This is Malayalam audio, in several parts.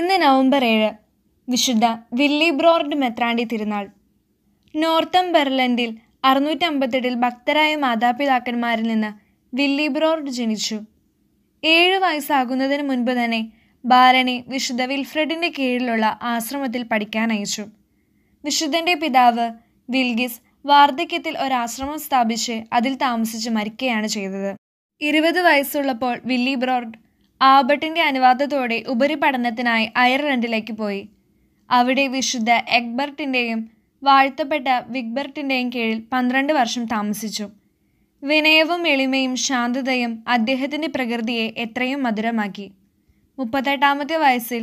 ഇന്ന് നവംബർ ഏഴ് വിശുദ്ധ ബ്രോർഡ് മെത്രാണ്ടി തിരുനാൾ നോർത്തംബെർലൻഡിൽ അറുന്നൂറ്റി അമ്പത്തെട്ടിൽ ഭക്തരായ മാതാപിതാക്കന്മാരിൽ നിന്ന് വില്ലിബ്രോർഡ് ജനിച്ചു ഏഴ് വയസ്സാകുന്നതിന് മുൻപ് തന്നെ ബാലനെ വിശുദ്ധ വിൽഫ്രഡിൻ്റെ കീഴിലുള്ള ആശ്രമത്തിൽ പഠിക്കാൻ അയച്ചു വിശുദ്ധൻ്റെ പിതാവ് വിൽഗിസ് വാർദ്ധക്യത്തിൽ ഒരാശ്രമം സ്ഥാപിച്ച് അതിൽ താമസിച്ച് മരിക്കുകയാണ് ചെയ്തത് ഇരുപത് വയസ്സുള്ളപ്പോൾ വില്ലിബ്രോർഡ് ആൽബർട്ടിൻ്റെ അനുവാദത്തോടെ ഉപരിപഠനത്തിനായി അയർലൻഡിലേക്ക് പോയി അവിടെ വിശുദ്ധ എക്ബർട്ടിൻ്റെയും വാഴ്ത്തപ്പെട്ട വിഗ്ബർട്ടിൻ്റെയും കീഴിൽ പന്ത്രണ്ട് വർഷം താമസിച്ചു വിനയവും എളിമയും ശാന്തതയും അദ്ദേഹത്തിൻ്റെ പ്രകൃതിയെ എത്രയും മധുരമാക്കി മുപ്പത്തെട്ടാമത്തെ വയസ്സിൽ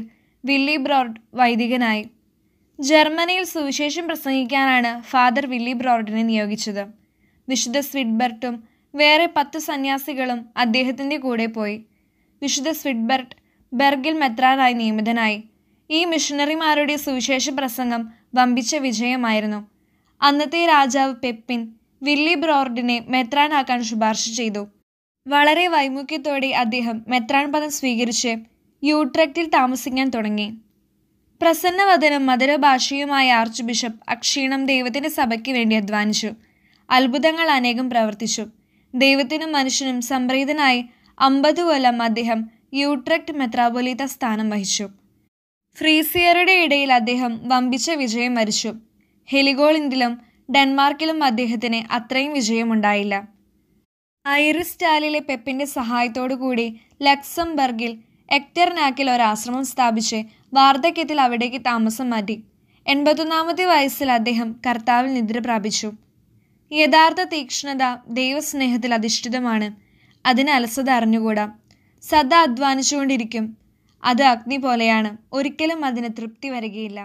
വില്ലി ബ്രോർഡ് വൈദികനായി ജർമ്മനിയിൽ സുവിശേഷം പ്രസംഗിക്കാനാണ് ഫാദർ വില്ലി ബ്രോർഡിനെ നിയോഗിച്ചത് വിശുദ്ധ സ്വിഡ്ബർട്ടും വേറെ പത്ത് സന്യാസികളും അദ്ദേഹത്തിൻ്റെ കൂടെ പോയി വിശുദ്ധ സ്വിഡ്ബർട്ട് ബെർഗിൽ മെത്രാനായി നിയമിതനായി ഈ മിഷണറിമാരുടെ സുവിശേഷ പ്രസംഗം വമ്പിച്ച വിജയമായിരുന്നു അന്നത്തെ രാജാവ് പെപ്പിൻ വില്ലി ബ്രോർഡിനെ മെത്രാനാക്കാൻ ശുപാർശ ചെയ്തു വളരെ വൈമുഖ്യത്തോടെ അദ്ദേഹം മെത്രാൻ പദം സ്വീകരിച്ച് യൂട്രക്റ്റിൽ താമസിക്കാൻ തുടങ്ങി പ്രസന്നവദനം മധുരഭാഷയുമായ ആർച്ച് ബിഷപ്പ് അക്ഷീണം ദൈവത്തിൻ്റെ സഭയ്ക്ക് വേണ്ടി അധ്വാനിച്ചു അത്ഭുതങ്ങൾ അനേകം പ്രവർത്തിച്ചു ദൈവത്തിനും മനുഷ്യനും സംപ്രീതനായി അമ്പത് കൊല്ലം അദ്ദേഹം യൂട്രക്ട് മെത്രാപൊലീത്ത സ്ഥാനം വഹിച്ചു ഫ്രീസിയറുടെ ഇടയിൽ അദ്ദേഹം വമ്പിച്ച വിജയം വരിച്ചു ഹെലിഗോളിൻഡിലും ഡെൻമാർക്കിലും അദ്ദേഹത്തിന് അത്രയും വിജയമുണ്ടായില്ല ഐറിസ്റ്റാലിലെ പെപ്പിൻ്റെ കൂടി ലക്സംബർഗിൽ എക്ടർനാക്കിൽ ഒരാശ്രമം സ്ഥാപിച്ച് വാർദ്ധക്യത്തിൽ അവിടേക്ക് താമസം മാറ്റി എൺപത്തൊന്നാമത്തെ വയസ്സിൽ അദ്ദേഹം കർത്താവിൽ നിദ്ര പ്രാപിച്ചു യഥാർത്ഥ തീക്ഷ്ണത ദൈവസ്നേഹത്തിൽ അധിഷ്ഠിതമാണ് അതിന് അലസത അറിഞ്ഞുകൂടാം സദാ അധ്വാനിച്ചുകൊണ്ടിരിക്കും അത് അഗ്നി പോലെയാണ് ഒരിക്കലും അതിന് തൃപ്തി വരികയില്ല